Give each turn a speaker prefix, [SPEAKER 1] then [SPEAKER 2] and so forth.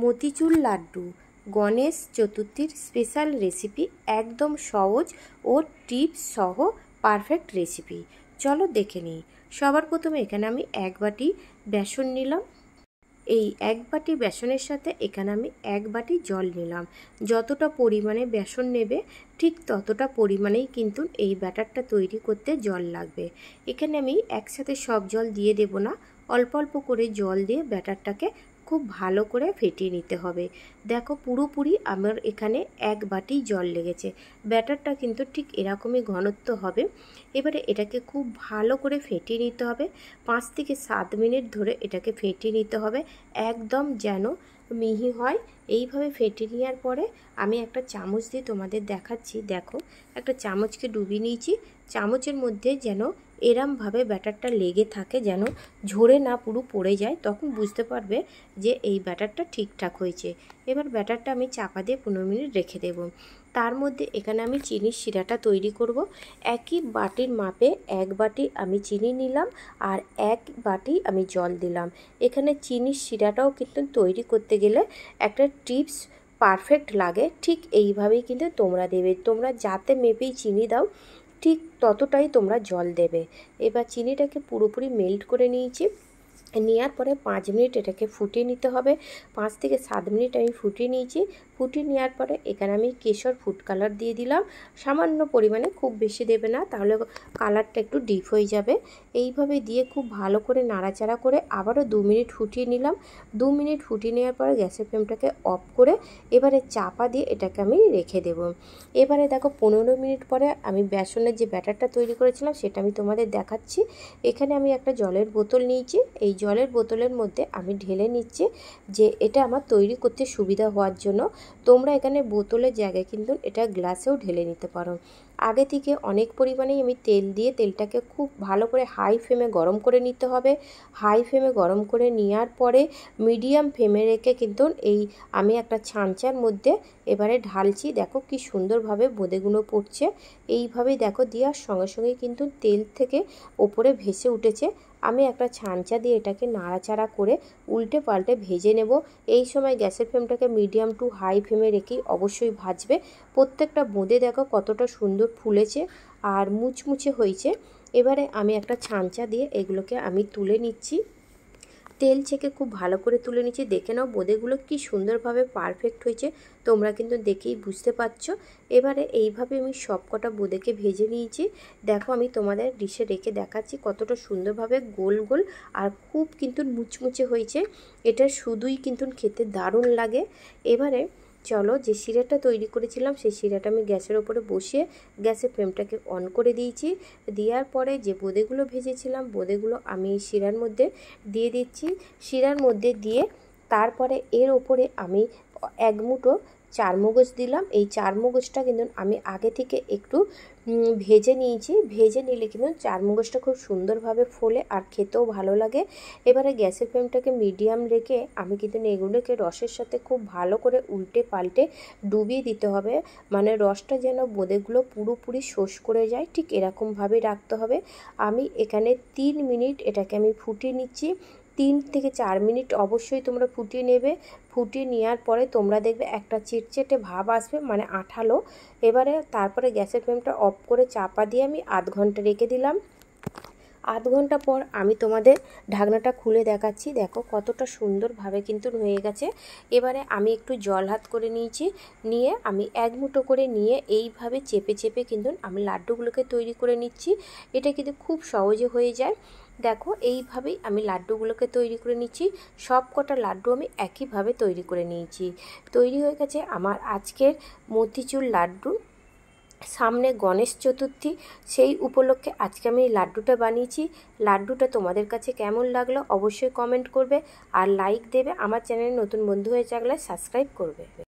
[SPEAKER 1] মতিচুর লাড্ডু গণেশ চতুর্থীর special recipe একদম সহজ ও টিপস সহ পারফেক্ট রেসিপি চলো দেখে নিই সবার প্রথমে এখানে আমি এক বাটি বেসন নিলাম এই এক বাটি বেসনের সাথে এখানে আমি এক বাটি জল নিলাম যতটা পরিমাণে বেসন নেবে ঠিক ততটা পরিমাণেই কিন্তু এই ব্যাটারটা তৈরি করতে জল লাগবে এখানে আমি একসাথে সব জল দিয়ে দেব না অল্প অল্প করে জল দিয়ে ব্যাটারটাকে খুব ভালো করে ফেটিয়ে নিতে হবে দেখো পুরোপুরি আমার এখানে এক বাটি জল লেগেছে ব্যাটারটা কিন্তু ঠিক এরকমই ঘনত্ব হবে এবারে এটাকে খুব ভালো করে ফেটিয়ে নিতে হবে পাঁচ থেকে সাত মিনিট ধরে এটাকে ফেটিয়ে নিতে হবে একদম যেন মিহি হয় এইভাবে ফেটে নেওয়ার পরে আমি একটা চামচ দিয়ে তোমাদের দেখাচ্ছি দেখো একটা চামচকে ডুবিয়ে নিয়েছি চামচের মধ্যে যেন এরমভাবে ব্যাটারটা লেগে থাকে যেন ঝরে না পুরো পড়ে যায় তখন বুঝতে পারবে যে এই ব্যাটারটা ঠিকঠাক হয়েছে এবার ব্যাটারটা আমি চাপা দিয়ে পনেরো মিনিট রেখে দেব তার মধ্যে এখানে আমি চিনির শিরাটা তৈরি করব একই বাটির মাপে এক বাটি আমি চিনি নিলাম আর এক বাটি আমি জল দিলাম এখানে চিনির শিরাটাও কিন্তু তৈরি করতে গেলে একটা টিপস পারফেক্ট লাগে ঠিক এইভাবেই কিন্তু তোমরা দেবে তোমরা যাতে মেপেই চিনি দাও ঠিক ততটাই তোমরা জল দেবে এবার চিনিটাকে পুরোপুরি মেল্ট করে নিয়েছি নেওয়ার পরে পাঁচ মিনিট এটাকে ফুটিয়ে নিতে হবে পাঁচ থেকে সাত মিনিট আমি ফুটিয়ে নিয়েছি ফুটিয়ে নেওয়ার পরে এখানে আমি কেশর ফুড কালার দিয়ে দিলাম সামান্য পরিমাণে খুব বেশি দেবে না তাহলে কালারটা একটু ডিপ হয়ে যাবে এইভাবে দিয়ে খুব ভালো করে নাড়াচাড়া করে আবারও দু মিনিট ফুটিয়ে নিলাম দু মিনিট ফুটিয়ে নেওয়ার পরে গ্যাসের ফ্লেমটাকে অফ করে এবারে চাপা দিয়ে এটাকে আমি রেখে দেব এবারে দেখো পনেরো মিনিট পরে আমি বেসনের যে ব্যাটারটা তৈরি করেছিলাম সেটা আমি তোমাদের দেখাচ্ছি এখানে আমি একটা জলের বোতল নিয়েছি এই জলের বোতলের মধ্যে আমি ঢেলে নিচ্ছি যে এটা আমার তৈরি করতে সুবিধা হওয়ার জন্য তোমরা এখানে বোতলের জায়গায় কিন্তু এটা গ্লাসেও ঢেলে নিতে পারো আগে থেকে অনেক পরিমাণেই আমি তেল দিয়ে তেলটাকে খুব ভালো করে হাই ফ্লেমে গরম করে নিতে হবে হাই ফ্লেমে গরম করে নেওয়ার পরে মিডিয়াম ফ্লেমে রেখে কিন্তু এই আমি একটা ছাঁচার মধ্যে এবারে ঢালছি দেখো কি সুন্দরভাবে বোঁদেগুলো পড়ছে এইভাবেই দেখো দেওয়ার সঙ্গে সঙ্গে কিন্তু তেল থেকে ওপরে ভেসে উঠেছে আমি একটা ছাঁচা দিয়ে এটাকে নাড়াচাড়া করে উল্টে পাল্টে ভেজে নেব এই সময় গ্যাসের ফ্লেমটাকে মিডিয়াম টু হাই ফ্লেমে রেখেই অবশ্যই ভাজবে প্রত্যেকটা বোঁদে দেখো কতটা সুন্দর ফুলেছে আর মুচমুচে হয়েছে এবারে আমি একটা ছাঁচা দিয়ে এগুলোকে আমি তুলে নিচ্ছি তেল ছেঁকে খুব ভালো করে তুলে নিচ্ছি দেখে নাও বোঁদেগুলো কি সুন্দরভাবে পারফেক্ট হয়েছে তোমরা কিন্তু দেখেই বুঝতে পারছ এবারে এইভাবে আমি সবকটা কটা বোঁদেকে ভেজে নিয়েছি দেখো আমি তোমাদের ডিশে রেখে দেখাচ্ছি কতটা সুন্দরভাবে গোল গোল আর খুব কিন্তু মুচমুচে হয়েছে এটা শুধুই কিন্তু খেতে দারুণ লাগে এবারে চলো যে শিরাটা তৈরি করেছিলাম সেই শিরাটা আমি গ্যাসের ওপরে বসিয়ে গ্যাসের ফ্লেমটাকে অন করে দিয়েছি দেওয়ার পরে যে বোঁদেগুলো ভেজেছিলাম বোঁদেগুলো আমি শিরার মধ্যে দিয়ে দিচ্ছি শিরার মধ্যে দিয়ে তারপরে এর ওপরে আমি এক মুঠো চারমগজ দিলাম এই চারমগজটা কিন্তু আমি আগে থেকে একটু ভেজে নিয়েছি ভেজে নিলে কিন্তু চারমগজটা খুব সুন্দরভাবে ফোলে আর খেতেও ভালো লাগে এবারে গ্যাসের ফ্লেমটাকে মিডিয়াম রেখে আমি কিন্তু এগুলোকে রসের সাথে খুব ভালো করে উল্টে পাল্টে ডুবিয়ে দিতে হবে মানে রসটা যেন বোঁদেগুলো পুরোপুরি শোষ করে যায় ঠিক এরকমভাবে রাখতে হবে আমি এখানে তিন মিনিট এটাকে আমি ফুটিয়ে নিচ্ছি তিন থেকে চার মিনিট অবশ্যই তোমরা ফুটিয়ে নেবে ফুটিয়ে নেওয়ার পরে তোমরা দেখবে একটা চিটচেটে ভাব আসবে মানে আঠালো এবারে তারপরে গ্যাসের ফ্লেমটা অফ করে চাপা দিয়ে আমি আধ ঘন্টা রেখে দিলাম আধ ঘন্টা পর আমি তোমাদের ঢাকনাটা খুলে দেখাচ্ছি দেখো কতটা সুন্দরভাবে কিন্তু হয়ে গেছে এবারে আমি একটু জল হাত করে নিয়েছি নিয়ে আমি এক মুঠো করে নিয়ে এইভাবে চেপে চেপে কিন্তু আমি লাড্ডুগুলোকে তৈরি করে নিচ্ছি এটা কিন্তু খুব সহজে হয়ে যায় দেখো এইভাবেই আমি লাড্ডুগুলোকে তৈরি করে নিচ্ছি সব কটা লাড্ডু আমি একইভাবে তৈরি করে নিয়েছি তৈরি হয়ে গেছে আমার আজকের মতিচুর লাড্ডু সামনে গণেশ চতুর্থী সেই উপলক্ষে আজকে আমি লাড্ডুটা বানিয়েছি লাড্ডুটা তোমাদের কাছে কেমন লাগলো অবশ্যই কমেন্ট করবে আর লাইক দেবে আমার চ্যানেলে নতুন বন্ধু হয়ে থাকলে সাবস্ক্রাইব করবে